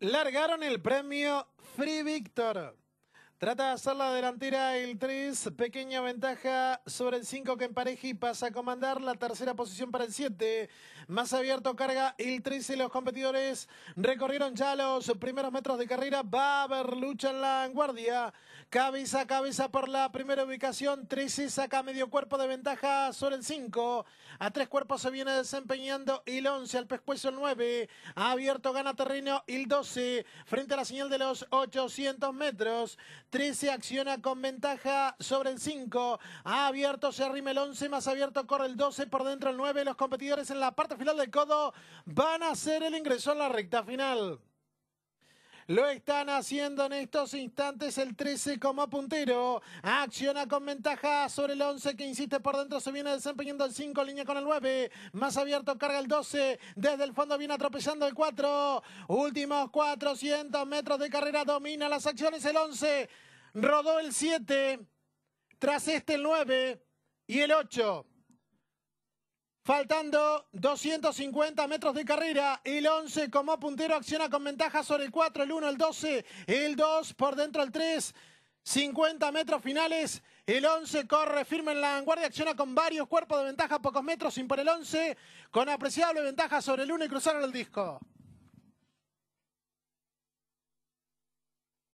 largaron el premio Free Victor. Trata de hacer la delantera el 3, pequeña ventaja sobre el 5 que empareja y pasa a comandar la tercera posición para el 7. Más abierto carga el 3 y los competidores recorrieron ya los primeros metros de carrera. Va a haber lucha en la guardia. Cabeza a cabeza por la primera ubicación. y saca medio cuerpo de ventaja sobre el 5. A tres cuerpos se viene desempeñando el 11, al pescuezo el 9. abierto, gana terreno el 12 frente a la señal de los 800 metros. 13 acciona con ventaja sobre el 5. Ha abierto se arrime el 11, más abierto corre el 12, por dentro el 9. Los competidores en la parte final del codo van a hacer el ingreso a la recta final. Lo están haciendo en estos instantes el 13 como puntero. Acciona con ventaja sobre el 11 que insiste por dentro. Se viene desempeñando el 5, línea con el 9. Más abierto carga el 12. Desde el fondo viene atropellando el 4. Últimos 400 metros de carrera. Domina las acciones el 11. Rodó el 7. Tras este el 9 y el 8. Faltando 250 metros de carrera, el 11 como puntero acciona con ventaja sobre el 4, el 1, el 12, el 2 por dentro el 3, 50 metros finales, el 11 corre firme en la vanguardia, acciona con varios cuerpos de ventaja, pocos metros sin por el 11, con apreciable ventaja sobre el 1 y cruzaron el disco.